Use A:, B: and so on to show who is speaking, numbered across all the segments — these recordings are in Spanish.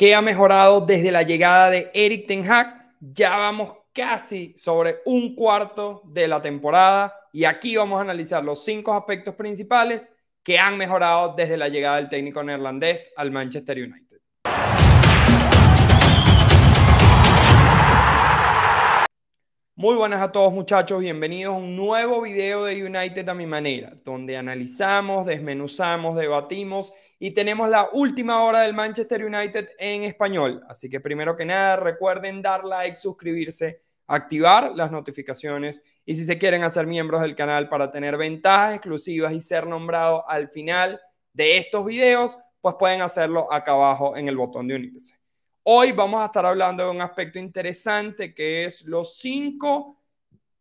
A: ¿Qué ha mejorado desde la llegada de Eric Ten Hag. Ya vamos casi sobre un cuarto de la temporada y aquí vamos a analizar los cinco aspectos principales que han mejorado desde la llegada del técnico neerlandés al Manchester United. Muy buenas a todos muchachos, bienvenidos a un nuevo video de United a mi manera, donde analizamos, desmenuzamos, debatimos y tenemos la última hora del Manchester United en español. Así que primero que nada, recuerden dar like, suscribirse, activar las notificaciones y si se quieren hacer miembros del canal para tener ventajas exclusivas y ser nombrado al final de estos videos, pues pueden hacerlo acá abajo en el botón de unirse. Hoy vamos a estar hablando de un aspecto interesante que es los cinco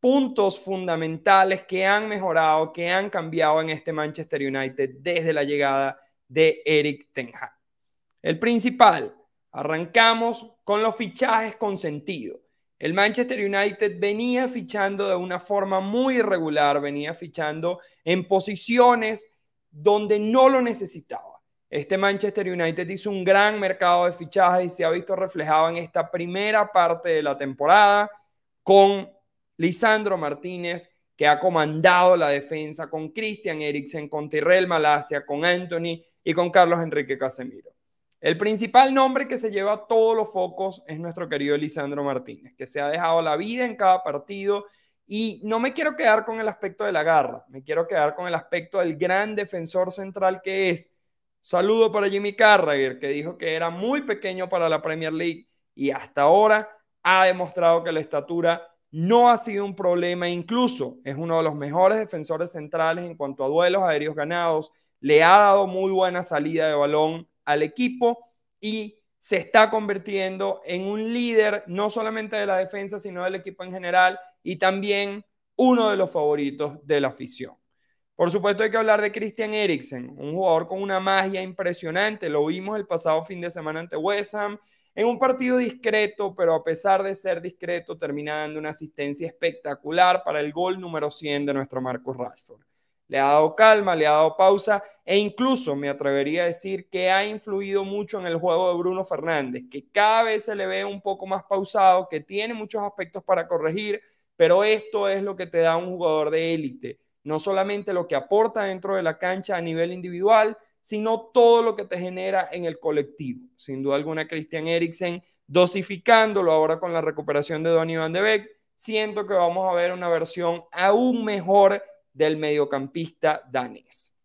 A: puntos fundamentales que han mejorado, que han cambiado en este Manchester United desde la llegada de Eric Ten Hag. El principal, arrancamos con los fichajes con sentido. El Manchester United venía fichando de una forma muy irregular, venía fichando en posiciones donde no lo necesitaba. Este Manchester United hizo un gran mercado de fichajes y se ha visto reflejado en esta primera parte de la temporada con Lisandro Martínez, que ha comandado la defensa, con Christian Eriksen, con Tyrrell Malasia, con Anthony y con Carlos Enrique Casemiro. El principal nombre que se lleva todos los focos es nuestro querido Lisandro Martínez, que se ha dejado la vida en cada partido y no me quiero quedar con el aspecto de la garra, me quiero quedar con el aspecto del gran defensor central que es. Saludo para Jimmy Carragher, que dijo que era muy pequeño para la Premier League y hasta ahora ha demostrado que la estatura no ha sido un problema, incluso es uno de los mejores defensores centrales en cuanto a duelos aéreos ganados, le ha dado muy buena salida de balón al equipo y se está convirtiendo en un líder no solamente de la defensa, sino del equipo en general y también uno de los favoritos de la afición. Por supuesto hay que hablar de Christian Eriksen, un jugador con una magia impresionante. Lo vimos el pasado fin de semana ante West Ham, en un partido discreto, pero a pesar de ser discreto, termina dando una asistencia espectacular para el gol número 100 de nuestro Marcus Rashford le ha dado calma, le ha dado pausa e incluso me atrevería a decir que ha influido mucho en el juego de Bruno Fernández, que cada vez se le ve un poco más pausado, que tiene muchos aspectos para corregir, pero esto es lo que te da un jugador de élite, no solamente lo que aporta dentro de la cancha a nivel individual, sino todo lo que te genera en el colectivo. Sin duda alguna, Christian Eriksen dosificándolo ahora con la recuperación de Donny Van de Beek, siento que vamos a ver una versión aún mejor del mediocampista danés.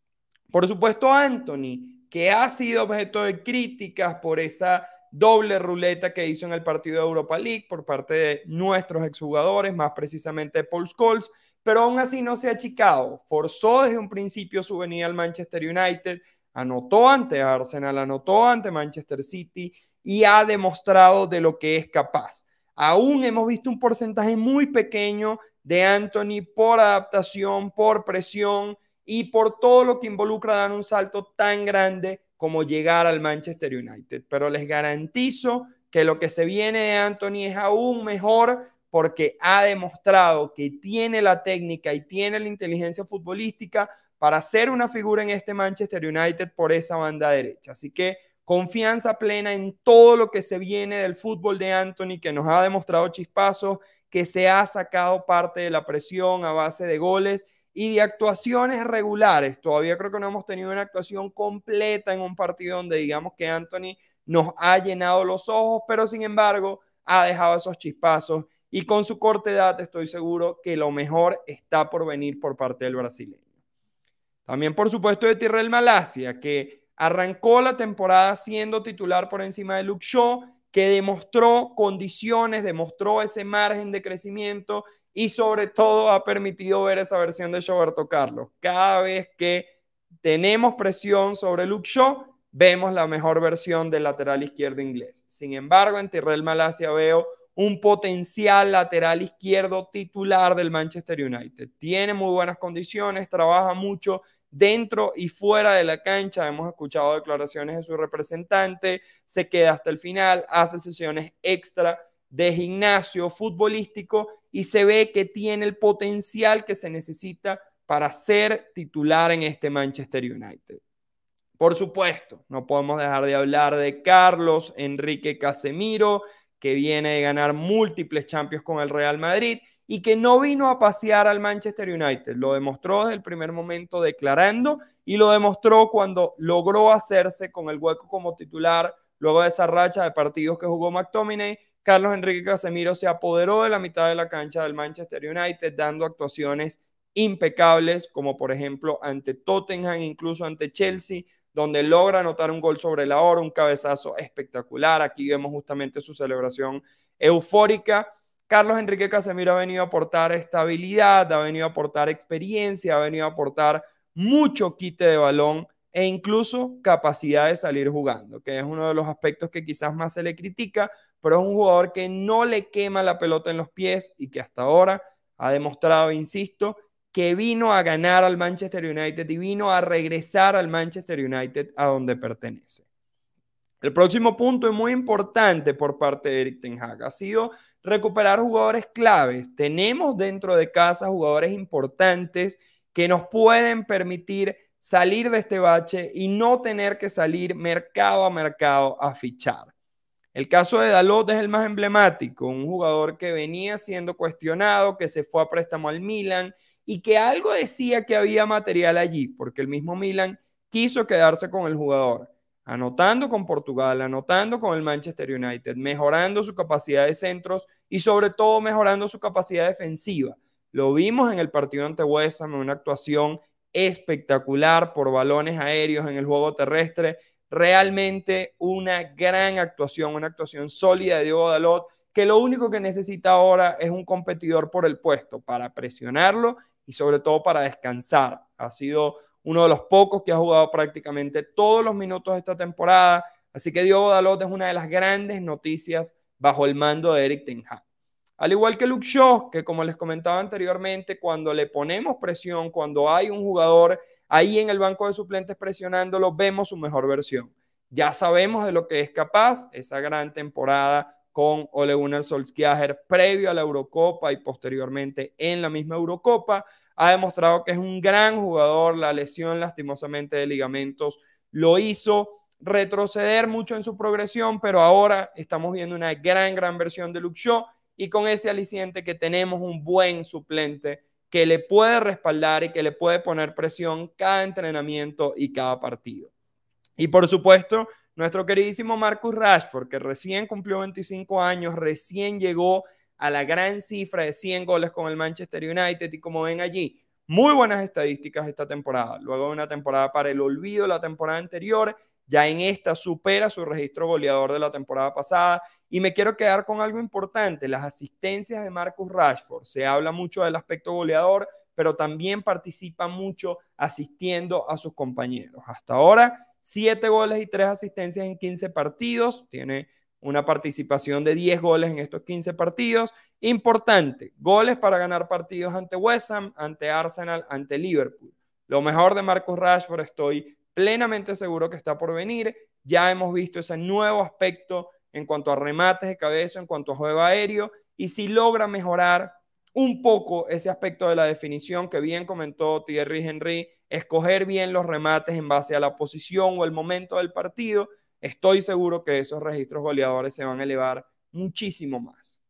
A: Por supuesto, Anthony, que ha sido objeto de críticas por esa doble ruleta que hizo en el partido de Europa League por parte de nuestros exjugadores, más precisamente Paul Scholes, pero aún así no se ha achicado. Forzó desde un principio su venida al Manchester United, anotó ante Arsenal, anotó ante Manchester City y ha demostrado de lo que es capaz. Aún hemos visto un porcentaje muy pequeño de Anthony por adaptación, por presión y por todo lo que involucra dar un salto tan grande como llegar al Manchester United. Pero les garantizo que lo que se viene de Anthony es aún mejor porque ha demostrado que tiene la técnica y tiene la inteligencia futbolística para ser una figura en este Manchester United por esa banda derecha. Así que Confianza plena en todo lo que se viene del fútbol de Anthony, que nos ha demostrado chispazos, que se ha sacado parte de la presión a base de goles y de actuaciones regulares. Todavía creo que no hemos tenido una actuación completa en un partido donde digamos que Anthony nos ha llenado los ojos, pero sin embargo ha dejado esos chispazos y con su corta edad estoy seguro que lo mejor está por venir por parte del brasileño. También por supuesto de Tirrell Malasia, que Arrancó la temporada siendo titular por encima de Luke Shaw, que demostró condiciones, demostró ese margen de crecimiento y sobre todo ha permitido ver esa versión de Roberto Carlos. Cada vez que tenemos presión sobre Luke Shaw, vemos la mejor versión del lateral izquierdo inglés. Sin embargo, en Tirrell Malasia veo un potencial lateral izquierdo titular del Manchester United. Tiene muy buenas condiciones, trabaja mucho, dentro y fuera de la cancha. Hemos escuchado declaraciones de su representante, se queda hasta el final, hace sesiones extra de gimnasio futbolístico y se ve que tiene el potencial que se necesita para ser titular en este Manchester United. Por supuesto, no podemos dejar de hablar de Carlos Enrique Casemiro, que viene de ganar múltiples champions con el Real Madrid y que no vino a pasear al Manchester United. Lo demostró desde el primer momento declarando y lo demostró cuando logró hacerse con el hueco como titular luego de esa racha de partidos que jugó McTominay. Carlos Enrique Casemiro se apoderó de la mitad de la cancha del Manchester United, dando actuaciones impecables, como por ejemplo ante Tottenham, incluso ante Chelsea, donde logra anotar un gol sobre la hora, un cabezazo espectacular. Aquí vemos justamente su celebración eufórica Carlos Enrique Casemiro ha venido a aportar estabilidad, ha venido a aportar experiencia, ha venido a aportar mucho quite de balón e incluso capacidad de salir jugando, que es uno de los aspectos que quizás más se le critica, pero es un jugador que no le quema la pelota en los pies y que hasta ahora ha demostrado, insisto, que vino a ganar al Manchester United y vino a regresar al Manchester United a donde pertenece. El próximo punto es muy importante por parte de Eric Ten Hag ha sido recuperar jugadores claves. Tenemos dentro de casa jugadores importantes que nos pueden permitir salir de este bache y no tener que salir mercado a mercado a fichar. El caso de Dalot es el más emblemático, un jugador que venía siendo cuestionado, que se fue a préstamo al Milan y que algo decía que había material allí, porque el mismo Milan quiso quedarse con el jugador anotando con Portugal, anotando con el Manchester United, mejorando su capacidad de centros y sobre todo mejorando su capacidad defensiva. Lo vimos en el partido ante West Ham, una actuación espectacular por balones aéreos en el juego terrestre. Realmente una gran actuación, una actuación sólida de Diego Dalot, que lo único que necesita ahora es un competidor por el puesto para presionarlo y sobre todo para descansar. Ha sido uno de los pocos que ha jugado prácticamente todos los minutos de esta temporada. Así que Diogo Dalot es una de las grandes noticias bajo el mando de Eric Ten Hag. Al igual que Luke Shaw, que como les comentaba anteriormente, cuando le ponemos presión, cuando hay un jugador ahí en el banco de suplentes presionándolo, vemos su mejor versión. Ya sabemos de lo que es capaz, esa gran temporada con Ole Gunnar Solskjaer previo a la Eurocopa y posteriormente en la misma Eurocopa. Ha demostrado que es un gran jugador, la lesión lastimosamente de ligamentos lo hizo retroceder mucho en su progresión, pero ahora estamos viendo una gran, gran versión de luxo y con ese aliciente que tenemos un buen suplente que le puede respaldar y que le puede poner presión cada entrenamiento y cada partido. Y por supuesto, nuestro queridísimo Marcus Rashford, que recién cumplió 25 años, recién llegó a la gran cifra de 100 goles con el Manchester United y como ven allí, muy buenas estadísticas esta temporada. Luego de una temporada para el olvido la temporada anterior, ya en esta supera su registro goleador de la temporada pasada. Y me quiero quedar con algo importante, las asistencias de Marcus Rashford. Se habla mucho del aspecto goleador, pero también participa mucho asistiendo a sus compañeros. Hasta ahora siete goles y tres asistencias en 15 partidos, tiene una participación de 10 goles en estos 15 partidos. Importante, goles para ganar partidos ante West Ham, ante Arsenal, ante Liverpool. Lo mejor de Marcus Rashford, estoy plenamente seguro que está por venir. Ya hemos visto ese nuevo aspecto en cuanto a remates de cabeza, en cuanto a juego aéreo, y si logra mejorar un poco ese aspecto de la definición que bien comentó Thierry Henry escoger bien los remates en base a la posición o el momento del partido, estoy seguro que esos registros goleadores se van a elevar muchísimo más.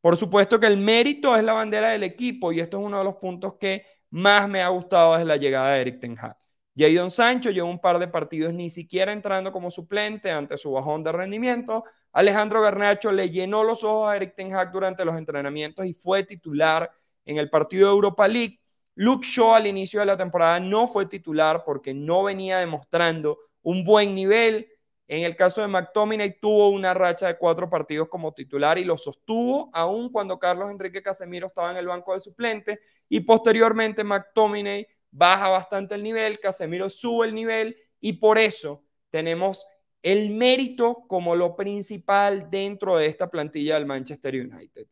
A: Por supuesto que el mérito es la bandera del equipo y esto es uno de los puntos que más me ha gustado desde la llegada de Eric Ten Hag. Jadon Sancho llevó un par de partidos ni siquiera entrando como suplente ante su bajón de rendimiento. Alejandro Garnacho le llenó los ojos a Eric Ten Hag durante los entrenamientos y fue titular en el partido de Europa League. Luke Shaw al inicio de la temporada no fue titular porque no venía demostrando un buen nivel. En el caso de McTominay tuvo una racha de cuatro partidos como titular y lo sostuvo aún cuando Carlos Enrique Casemiro estaba en el banco de suplentes y posteriormente McTominay baja bastante el nivel, Casemiro sube el nivel y por eso tenemos el mérito como lo principal dentro de esta plantilla del Manchester United.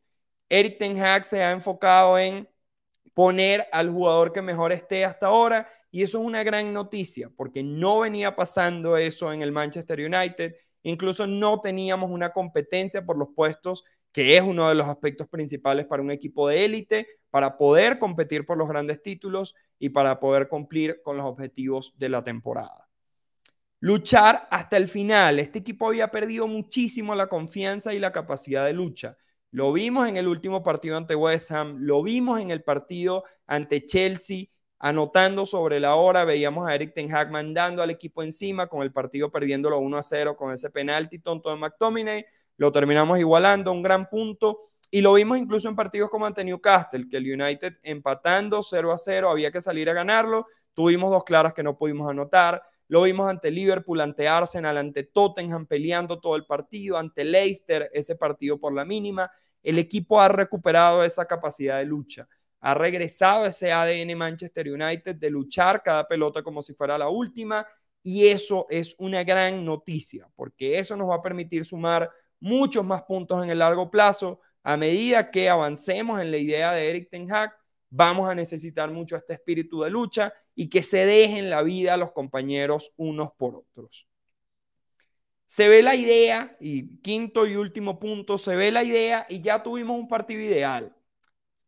A: Eric Ten Hag se ha enfocado en poner al jugador que mejor esté hasta ahora. Y eso es una gran noticia, porque no venía pasando eso en el Manchester United. Incluso no teníamos una competencia por los puestos, que es uno de los aspectos principales para un equipo de élite, para poder competir por los grandes títulos y para poder cumplir con los objetivos de la temporada. Luchar hasta el final. Este equipo había perdido muchísimo la confianza y la capacidad de lucha. Lo vimos en el último partido ante West Ham, lo vimos en el partido ante Chelsea, anotando sobre la hora, veíamos a Eric Ten Hag mandando al equipo encima con el partido perdiéndolo 1 a 0 con ese penalti tonto de McTominay, lo terminamos igualando, un gran punto. Y lo vimos incluso en partidos como ante Newcastle, que el United empatando 0 a 0, había que salir a ganarlo. Tuvimos dos claras que no pudimos anotar. Lo vimos ante Liverpool, ante Arsenal, ante Tottenham peleando todo el partido, ante Leicester, ese partido por la mínima el equipo ha recuperado esa capacidad de lucha. Ha regresado ese ADN Manchester United de luchar cada pelota como si fuera la última. Y eso es una gran noticia, porque eso nos va a permitir sumar muchos más puntos en el largo plazo. A medida que avancemos en la idea de Eric Ten Hag, vamos a necesitar mucho este espíritu de lucha y que se dejen la vida a los compañeros unos por otros se ve la idea, y quinto y último punto, se ve la idea y ya tuvimos un partido ideal.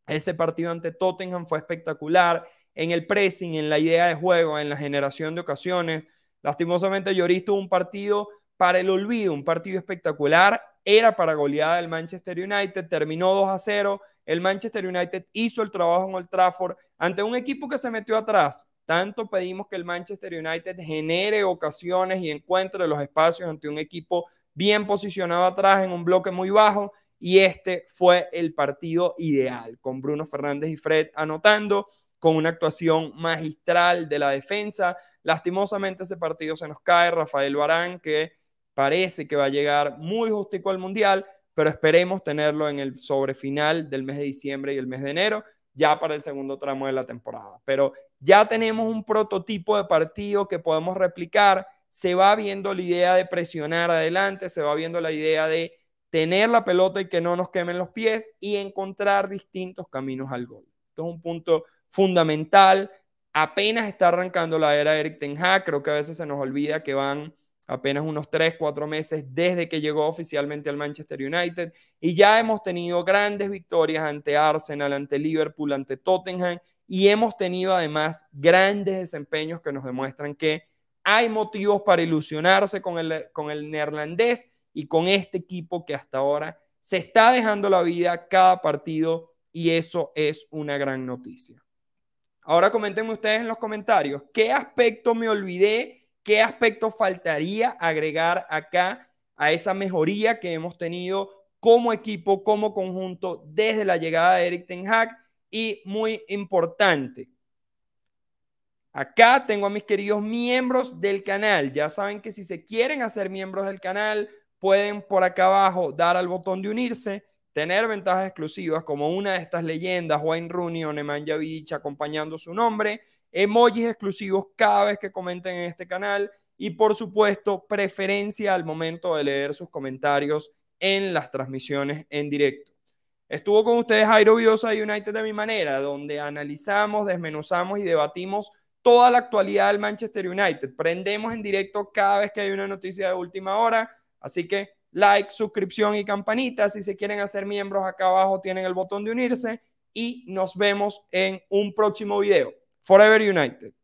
A: Ese partido ante Tottenham fue espectacular en el pressing, en la idea de juego, en la generación de ocasiones. Lastimosamente, Lloris tuvo un partido para el olvido, un partido espectacular. Era para goleada del Manchester United, terminó 2 a 0. El Manchester United hizo el trabajo en Old Trafford ante un equipo que se metió atrás, tanto pedimos que el Manchester United genere ocasiones y encuentre los espacios ante un equipo bien posicionado atrás en un bloque muy bajo y este fue el partido ideal, con Bruno Fernández y Fred anotando, con una actuación magistral de la defensa. Lastimosamente ese partido se nos cae, Rafael Barán, que parece que va a llegar muy justo al Mundial, pero esperemos tenerlo en el sobrefinal del mes de diciembre y el mes de enero, ya para el segundo tramo de la temporada. Pero ya tenemos un prototipo de partido que podemos replicar. Se va viendo la idea de presionar adelante, se va viendo la idea de tener la pelota y que no nos quemen los pies y encontrar distintos caminos al gol. Esto es un punto fundamental. Apenas está arrancando la era de Eric Ten Hag. Creo que a veces se nos olvida que van apenas unos 3, 4 meses desde que llegó oficialmente al Manchester United y ya hemos tenido grandes victorias ante Arsenal, ante Liverpool, ante Tottenham y hemos tenido además grandes desempeños que nos demuestran que hay motivos para ilusionarse con el, neerlandés y con este equipo que hasta ahora se está dejando la vida cada partido y eso es una gran noticia. Ahora comenten ustedes en los comentarios qué aspecto me olvidé, qué aspecto faltaría agregar acá a esa mejoría que hemos tenido como equipo, como conjunto desde la llegada de Eric Ten Hag y muy importante. Acá tengo a mis queridos miembros del canal. Ya saben que si se quieren hacer miembros del canal, pueden por acá abajo dar al botón de unirse, tener ventajas exclusivas como una de estas leyendas, Wayne Rooney o Nemanja Beach acompañando su nombre, emojis exclusivos cada vez que comenten en este canal y por supuesto preferencia al momento de leer sus comentarios en las transmisiones en directo. Estuvo con ustedes Jairo Biosa United de mi manera, donde analizamos, desmenuzamos y debatimos toda la actualidad del Manchester United. Prendemos en directo cada vez que hay una noticia de última hora. Así que like, suscripción y campanita. Si se quieren hacer miembros, acá abajo tienen el botón de unirse. Y nos vemos en un próximo video. Forever United.